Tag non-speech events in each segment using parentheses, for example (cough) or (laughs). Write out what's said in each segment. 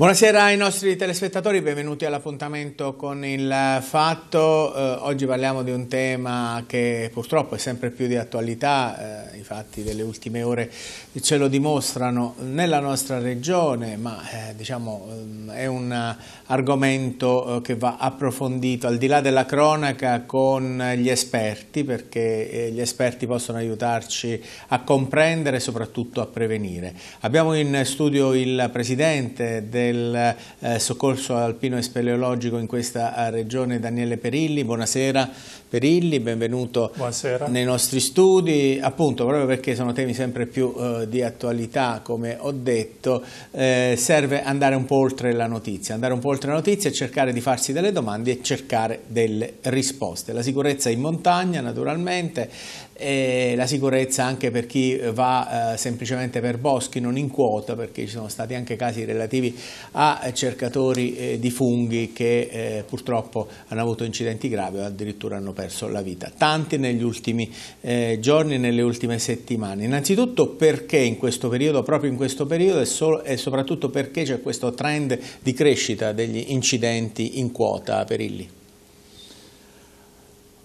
Buonasera ai nostri telespettatori, benvenuti all'appuntamento con il Fatto. Eh, oggi parliamo di un tema che purtroppo è sempre più di attualità, eh, i fatti delle ultime ore ce lo dimostrano nella nostra regione, ma eh, diciamo ehm, è un argomento eh, che va approfondito al di là della cronaca con gli esperti, perché eh, gli esperti possono aiutarci a comprendere e soprattutto a prevenire. Abbiamo in studio il presidente del del eh, soccorso alpino e speleologico in questa eh, regione Daniele Perilli. Buonasera Perilli, benvenuto Buonasera. nei nostri studi, appunto proprio perché sono temi sempre più eh, di attualità come ho detto, eh, serve andare un po' oltre la notizia, andare un po' oltre la notizia e cercare di farsi delle domande e cercare delle risposte. La sicurezza in montagna naturalmente, e la sicurezza anche per chi eh, va eh, semplicemente per boschi, non in quota, perché ci sono stati anche casi relativi a cercatori eh, di funghi che eh, purtroppo hanno avuto incidenti gravi o addirittura hanno perso la vita. Tanti negli ultimi eh, giorni e nelle ultime settimane. Innanzitutto perché in questo periodo, proprio in questo periodo e, so e soprattutto perché c'è questo trend di crescita degli incidenti in quota, Perilli?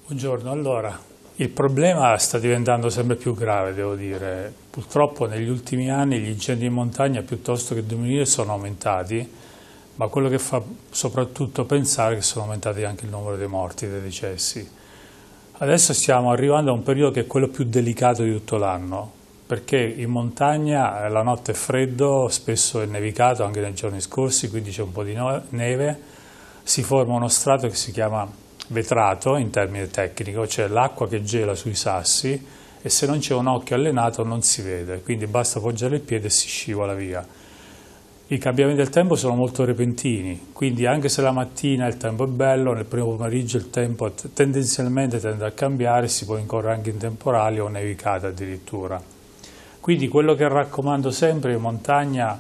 Buongiorno, allora il problema sta diventando sempre più grave, devo dire. Purtroppo negli ultimi anni gli incendi in montagna piuttosto che diminuire sono aumentati, ma quello che fa soprattutto pensare è che sono aumentati anche il numero dei morti, dei decessi. Adesso stiamo arrivando a un periodo che è quello più delicato di tutto l'anno, perché in montagna la notte è freddo, spesso è nevicato anche nei giorni scorsi, quindi c'è un po' di neve, si forma uno strato che si chiama vetrato in termini tecnico, cioè l'acqua che gela sui sassi e se non c'è un occhio allenato non si vede, quindi basta poggiare il piede e si scivola via. I cambiamenti del tempo sono molto repentini, quindi anche se la mattina il tempo è bello, nel primo pomeriggio il tempo tendenzialmente tende a cambiare, si può incorrere anche in temporali o nevicate addirittura. Quindi quello che raccomando sempre in montagna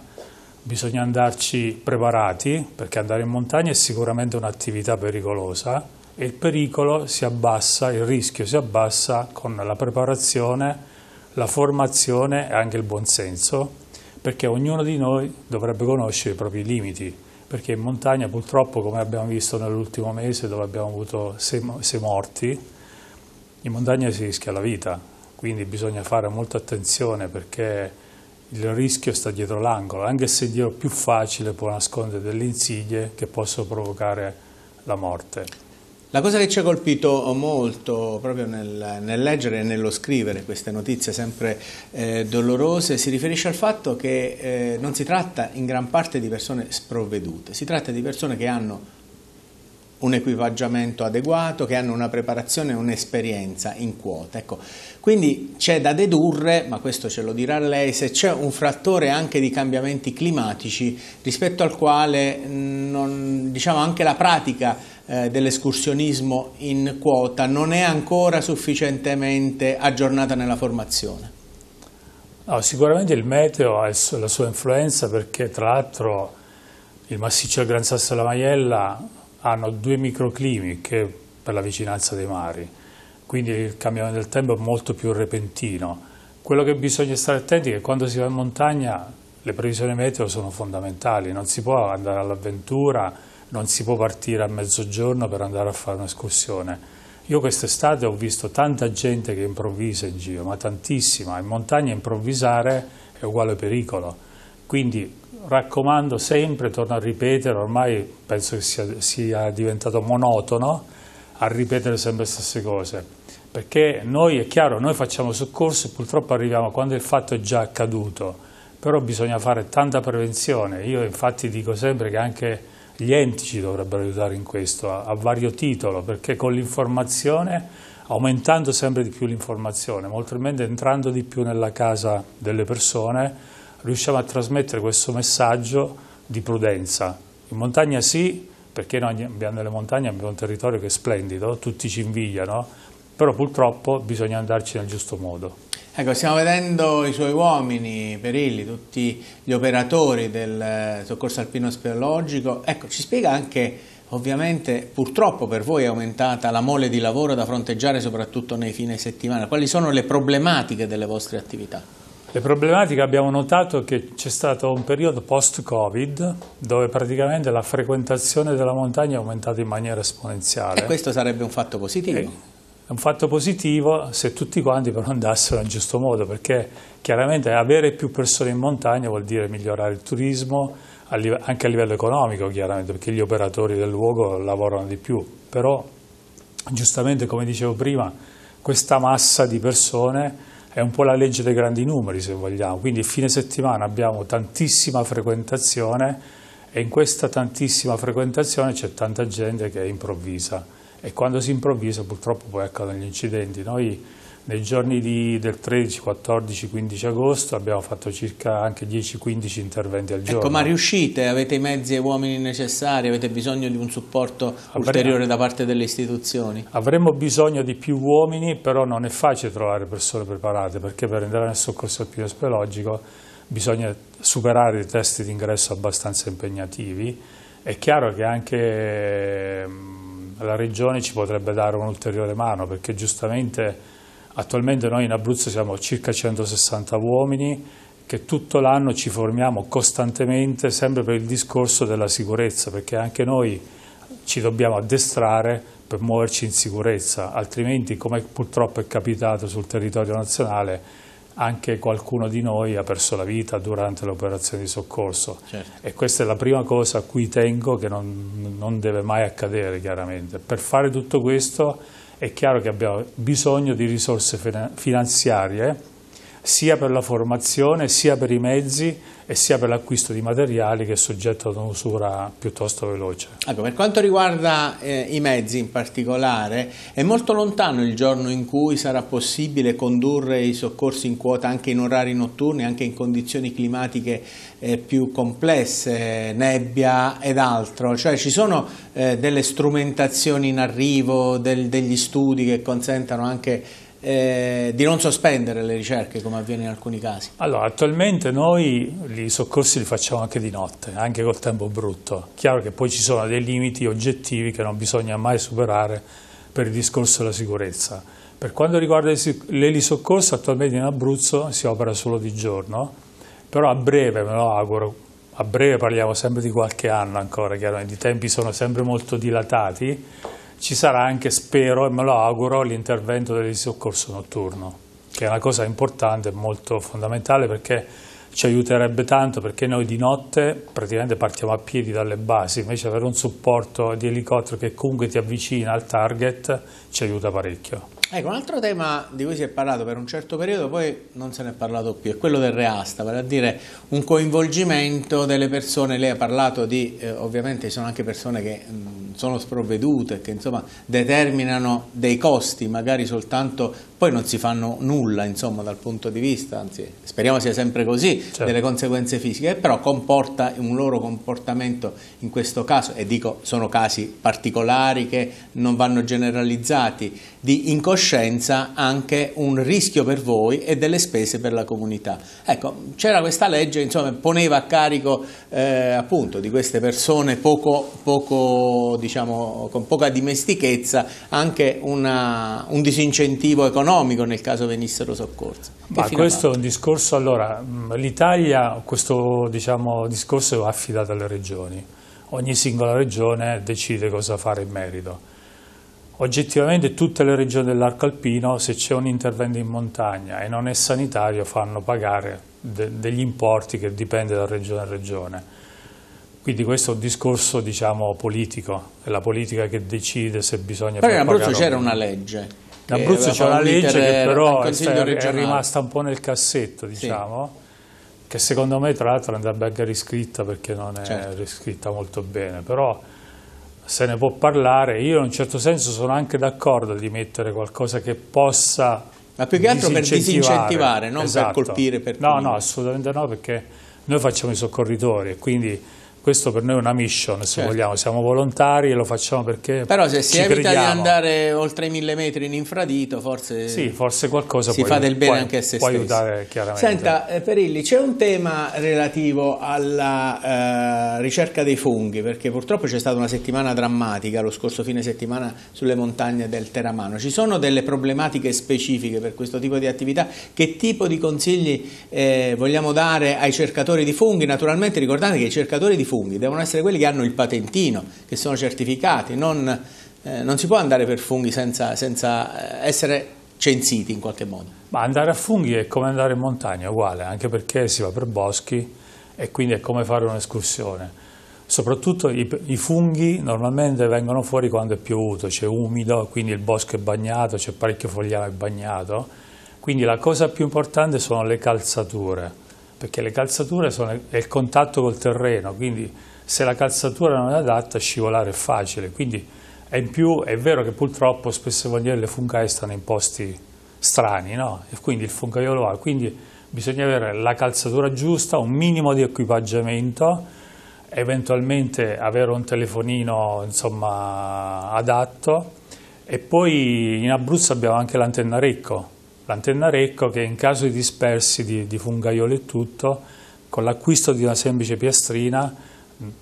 bisogna andarci preparati, perché andare in montagna è sicuramente un'attività pericolosa, e il pericolo si abbassa, il rischio si abbassa con la preparazione, la formazione e anche il buonsenso, perché ognuno di noi dovrebbe conoscere i propri limiti, perché in montagna purtroppo, come abbiamo visto nell'ultimo mese dove abbiamo avuto sei, sei morti, in montagna si rischia la vita, quindi bisogna fare molta attenzione perché il rischio sta dietro l'angolo, anche il sentiero più facile può nascondere delle insidie che possono provocare la morte. La cosa che ci ha colpito molto proprio nel, nel leggere e nello scrivere queste notizie sempre eh, dolorose si riferisce al fatto che eh, non si tratta in gran parte di persone sprovvedute, si tratta di persone che hanno un equipaggiamento adeguato, che hanno una preparazione e un'esperienza in quota. Ecco, quindi c'è da dedurre, ma questo ce lo dirà lei, se c'è un frattore anche di cambiamenti climatici rispetto al quale mm, non, diciamo, anche la pratica eh, dell'escursionismo in quota non è ancora sufficientemente aggiornata nella formazione? No, sicuramente il meteo ha la sua influenza perché tra l'altro il massiccio del Gran Sasso e la Maiella hanno due microclimi che per la vicinanza dei mari, quindi il cambiamento del tempo è molto più repentino. Quello che bisogna stare attenti è che quando si va in montagna le previsioni meteo sono fondamentali, non si può andare all'avventura non si può partire a mezzogiorno per andare a fare un'escursione. Io quest'estate ho visto tanta gente che improvvisa in giro, ma tantissima. In montagna improvvisare è uguale pericolo. Quindi raccomando sempre, torno a ripetere, ormai penso che sia, sia diventato monotono a ripetere sempre le stesse cose. Perché noi, è chiaro, noi facciamo soccorso e purtroppo arriviamo quando il fatto è già accaduto. Però bisogna fare tanta prevenzione. Io infatti dico sempre che anche gli enti ci dovrebbero aiutare in questo a, a vario titolo perché con l'informazione, aumentando sempre di più l'informazione, ma oltretutto entrando di più nella casa delle persone, riusciamo a trasmettere questo messaggio di prudenza. In montagna sì, perché noi abbiamo nelle montagne abbiamo un territorio che è splendido, tutti ci invidiano, però purtroppo bisogna andarci nel giusto modo. Ecco, stiamo vedendo i suoi uomini, Perilli, tutti gli operatori del eh, soccorso alpino speleologico. Ecco, ci spiega anche, ovviamente, purtroppo per voi è aumentata la mole di lavoro da fronteggiare soprattutto nei fine settimana. Quali sono le problematiche delle vostre attività? Le problematiche abbiamo notato che c'è stato un periodo post-Covid dove praticamente la frequentazione della montagna è aumentata in maniera esponenziale. E questo sarebbe un fatto positivo. E eh, è un fatto positivo se tutti quanti però andassero nel giusto modo, perché chiaramente avere più persone in montagna vuol dire migliorare il turismo, anche a livello economico chiaramente, perché gli operatori del luogo lavorano di più, però giustamente come dicevo prima, questa massa di persone è un po' la legge dei grandi numeri se vogliamo, quindi fine settimana abbiamo tantissima frequentazione e in questa tantissima frequentazione c'è tanta gente che è improvvisa e quando si improvvisa purtroppo poi accadono gli incidenti. Noi nei giorni di, del 13, 14, 15 agosto abbiamo fatto circa anche 10-15 interventi al ecco, giorno. Ecco, ma riuscite? Avete i mezzi e uomini necessari? Avete bisogno di un supporto Avremo, ulteriore da parte delle istituzioni? Avremmo bisogno di più uomini, però non è facile trovare persone preparate, perché per entrare nel soccorso più speleologico bisogna superare i test d'ingresso abbastanza impegnativi. È chiaro che anche la Regione ci potrebbe dare un'ulteriore mano perché giustamente attualmente noi in Abruzzo siamo circa 160 uomini che tutto l'anno ci formiamo costantemente sempre per il discorso della sicurezza perché anche noi ci dobbiamo addestrare per muoverci in sicurezza altrimenti come purtroppo è capitato sul territorio nazionale anche qualcuno di noi ha perso la vita durante l'operazione di soccorso certo. e questa è la prima cosa a cui tengo che non, non, deve mai accadere chiaramente. Per fare tutto questo è chiaro che abbiamo bisogno di risorse finanziarie sia per la formazione, sia per i mezzi e sia per l'acquisto di materiali che è soggetto ad un'usura piuttosto veloce. Ecco, per quanto riguarda eh, i mezzi in particolare, è molto lontano il giorno in cui sarà possibile condurre i soccorsi in quota anche in orari notturni, anche in condizioni climatiche eh, più complesse, nebbia ed altro. Cioè ci sono eh, delle strumentazioni in arrivo, del, degli studi che consentano anche eh, di non sospendere le ricerche come avviene in alcuni casi? Allora, attualmente noi i soccorsi li facciamo anche di notte, anche col tempo brutto. Chiaro che poi ci sono dei limiti oggettivi che non bisogna mai superare per il discorso della sicurezza. Per quanto riguarda l'elisoccorso, attualmente in Abruzzo si opera solo di giorno, però a breve, me lo auguro, a breve parliamo sempre di qualche anno ancora, chiaramente i tempi sono sempre molto dilatati, ci sarà anche, spero e me lo auguro, l'intervento del soccorso notturno, che è una cosa importante e molto fondamentale perché ci aiuterebbe tanto perché noi di notte praticamente partiamo a piedi dalle basi, invece avere un supporto di elicottero che comunque ti avvicina al target ci aiuta parecchio. Ecco, un altro tema di cui si è parlato per un certo periodo, poi non se ne è parlato più, è quello del reasta, vale a dire un coinvolgimento delle persone, lei ha parlato di, eh, ovviamente ci sono anche persone che mh, sono sprovvedute, che insomma determinano dei costi magari soltanto poi non si fanno nulla insomma, dal punto di vista, anzi speriamo sia sempre così, certo. delle conseguenze fisiche, però comporta un loro comportamento in questo caso, e dico sono casi particolari che non vanno generalizzati, di incoscienza anche un rischio per voi e delle spese per la comunità. Ecco, c'era questa legge, insomma, poneva a carico eh, appunto di queste persone poco, poco, diciamo, con poca dimestichezza anche una, un disincentivo economico economico nel caso venissero soccorsi. Ma questo è un discorso, allora, mm, l'Italia, questo diciamo, discorso è affidato alle regioni, ogni singola regione decide cosa fare in merito. Oggettivamente tutte le regioni dell'arco alpino, se c'è un intervento in montagna e non è sanitario, fanno pagare de degli importi che dipende da regione a regione. Quindi questo è un discorso, diciamo, politico, è la politica che decide se bisogna... Però in Abruzzo c'era una legge L'Abruzzo eh, c'è una legge che però eh, è, è, rimasta un po' nel cassetto, diciamo, sì. che secondo me tra l'altro andrebbe anche riscritta perché non è certo. riscritta molto bene, però se ne può parlare. Io in un certo senso sono anche d'accordo di mettere qualcosa che possa Ma più che altro per disincentivare, non esatto. per colpire. Per no, no, assolutamente no, perché noi facciamo i soccorritori e quindi questo per noi è una mission se certo. vogliamo, siamo volontari e lo facciamo perché Però se si evita crediamo. di andare oltre i mille metri in infradito forse, sì, forse qualcosa si puoi, fa del bene puoi, anche a se stesso. può aiutare chiaramente. Senta eh, Perilli, c'è un tema relativo alla eh, ricerca dei funghi perché purtroppo c'è stata una settimana drammatica lo scorso fine settimana sulle montagne del Teramano, ci sono delle problematiche specifiche per questo tipo di attività, che tipo di consigli eh, vogliamo dare ai cercatori di funghi? Naturalmente ricordate che i cercatori di funghi funghi, devono essere quelli che hanno il patentino, che sono certificati, non, eh, non si può andare per funghi senza, senza eh, essere censiti in qualche modo. Ma andare a funghi è come andare in montagna, uguale, anche perché si va per boschi e quindi è come fare un'escursione. Soprattutto i, i, funghi normalmente vengono fuori quando è piovuto, c'è umido, quindi il bosco è bagnato, c'è parecchio fogliame bagnato. Quindi la cosa più importante sono le calzature perché le calzature sono, il contatto col terreno, quindi se la calzatura non è adatta scivolare è facile, quindi è in più è vero che purtroppo spesso e volentieri le fungaie stanno in posti strani, no? E quindi il fungaiolo ha, quindi bisogna avere la calzatura giusta, un minimo di equipaggiamento, eventualmente avere un telefonino insomma, adatto e poi in Abruzzo abbiamo anche l'antenna Recco L'antenna recco che in caso di dispersi di, di fungaioli e tutto, con l'acquisto di una semplice piastrina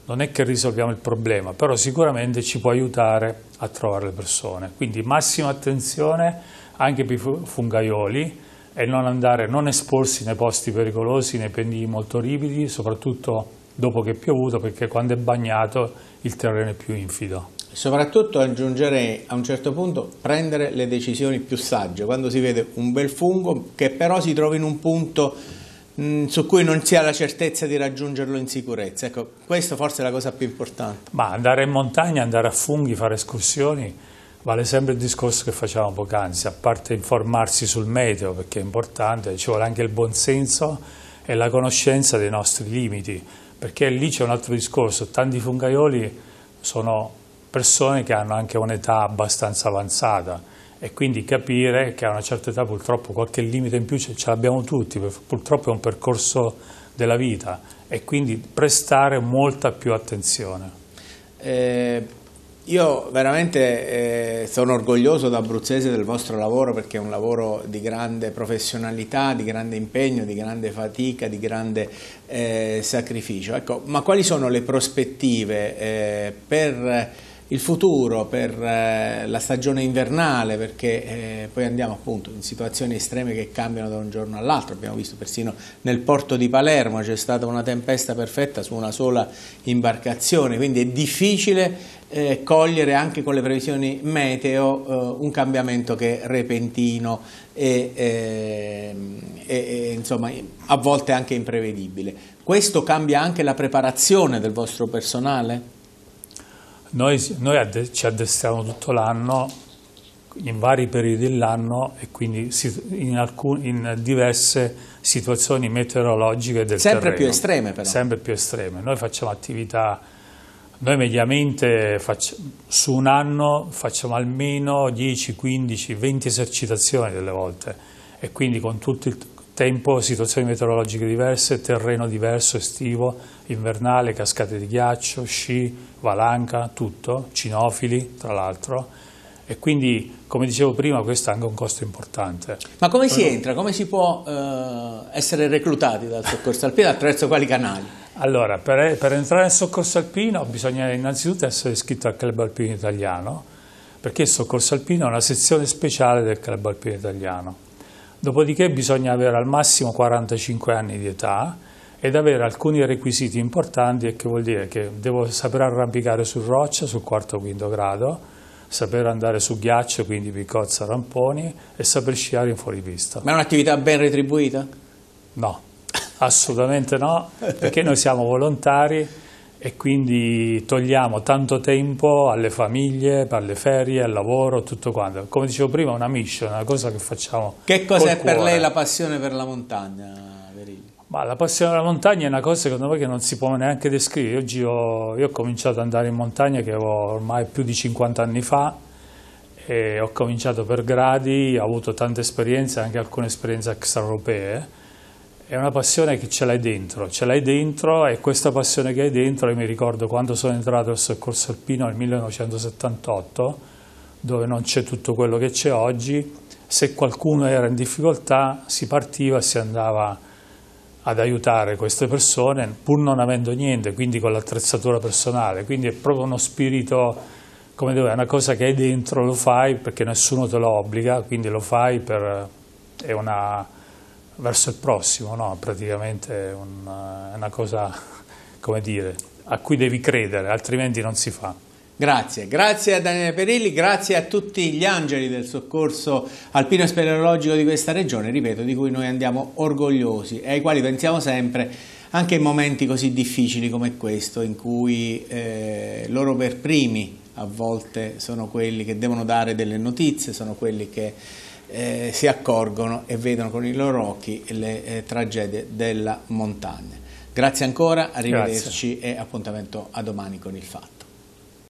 non è che risolviamo il problema, però sicuramente ci può aiutare a trovare le persone. Quindi massima attenzione anche per i fungaioli e non andare, non esporsi nei posti pericolosi, nei pendii molto ripidi, soprattutto dopo che è piovuto, perché quando è bagnato il terreno è più infido soprattutto aggiungerei a un certo punto prendere le decisioni più sagge, quando si vede un bel fungo che però si trova in un punto mm, su cui non si ha la certezza di raggiungerlo in sicurezza. Ecco, questa forse è la cosa più importante. Ma andare in montagna, andare a funghi, fare escursioni, vale sempre il discorso che facevamo poc'anzi, a parte informarsi sul meteo, perché è importante, ci vuole anche il buon senso e la conoscenza dei nostri limiti, perché lì c'è un altro discorso, tanti fungaioli sono persone che hanno anche un'età abbastanza avanzata e quindi capire che a una certa età purtroppo qualche limite in più ce, ce l'abbiamo tutti, purtroppo è un percorso della vita e quindi prestare molta più attenzione. Eh, io veramente eh, sono orgoglioso da abruzzese del vostro lavoro perché è un lavoro di grande professionalità, di grande impegno, di grande fatica, di grande eh, sacrificio. Ecco, ma quali sono le prospettive eh, per il futuro per eh, la stagione invernale, perché eh, poi andiamo appunto in situazioni estreme che cambiano da un giorno all'altro, abbiamo visto persino nel porto di Palermo c'è stata una tempesta perfetta su una sola imbarcazione, quindi è difficile eh, cogliere anche con le previsioni meteo un cambiamento che è repentino e, ehm, e, e insomma, a volte anche imprevedibile. Questo cambia anche la preparazione del vostro personale? Noi, noi adde ci addestriamo tutto l'anno, in vari periodi dell'anno e quindi in, alcun, in, diverse situazioni meteorologiche del sempre terreno. più estreme però. Sempre più estreme. Noi facciamo attività, noi mediamente faccio, su un anno facciamo almeno 10, 15, 20 esercitazioni delle volte e quindi con tutto il Tempo, situazioni meteorologiche diverse, terreno diverso, estivo, invernale, cascate di ghiaccio, sci, valanca, tutto, cinofili tra l'altro e quindi come dicevo prima questo è anche un costo importante. Ma come si entra? Come si può eh, essere reclutati dal soccorso alpino? Attraverso quali canali? Allora, per, per entrare nel soccorso alpino bisogna innanzitutto essere iscritto al club alpino italiano perché il soccorso alpino è una sezione speciale del club alpino italiano Dopodiché bisogna avere al massimo 45 anni di età ed avere alcuni requisiti importanti che vuol dire che devo saper arrampicare su roccia sul quarto o quinto grado, saper andare su ghiaccio, quindi piccozza, ramponi e saper sciare in fuoripista. Ma è un'attività ben retribuita? No, assolutamente no, perché noi siamo volontari e quindi togliamo tanto tempo alle famiglie, per le ferie, al lavoro, tutto quanto. Come dicevo prima, è una mission, è una cosa che facciamo. Che cosa è cuore. per lei la passione per la montagna? Ma la passione per la montagna è una cosa secondo me che non si può neanche descrivere. Oggi ho, io ho cominciato ad andare in montagna che avevo ormai più di 50 anni fa e ho cominciato per gradi, ho avuto tante esperienze, anche alcune esperienze extraeuropee è una passione che ce l'hai dentro, ce l'hai dentro e questa passione che hai dentro, io mi ricordo quando sono entrato al soccorso alpino nel 1978, dove non c'è tutto quello che c'è oggi, se qualcuno era in difficoltà si partiva e si andava ad aiutare queste persone pur non avendo niente, quindi con l'attrezzatura personale, quindi è proprio uno spirito come dire, è una cosa che hai dentro, lo fai perché nessuno te lo obbliga, quindi lo fai per, è una verso il prossimo, no? praticamente è una, una cosa, (laughs) come dire, a cui devi credere, altrimenti non si fa. Grazie, grazie a Daniele Perilli, grazie a tutti gli angeli del soccorso alpino e speleologico di questa regione, ripeto, di cui noi andiamo orgogliosi e ai quali pensiamo sempre anche in momenti così difficili come questo, in cui eh, loro per primi a volte sono quelli che devono dare delle notizie, sono quelli che eh, si accorgono e vedono con i loro occhi le eh, tragedie della montagna. Grazie ancora, arrivederci Grazie. e appuntamento a domani con il fatto.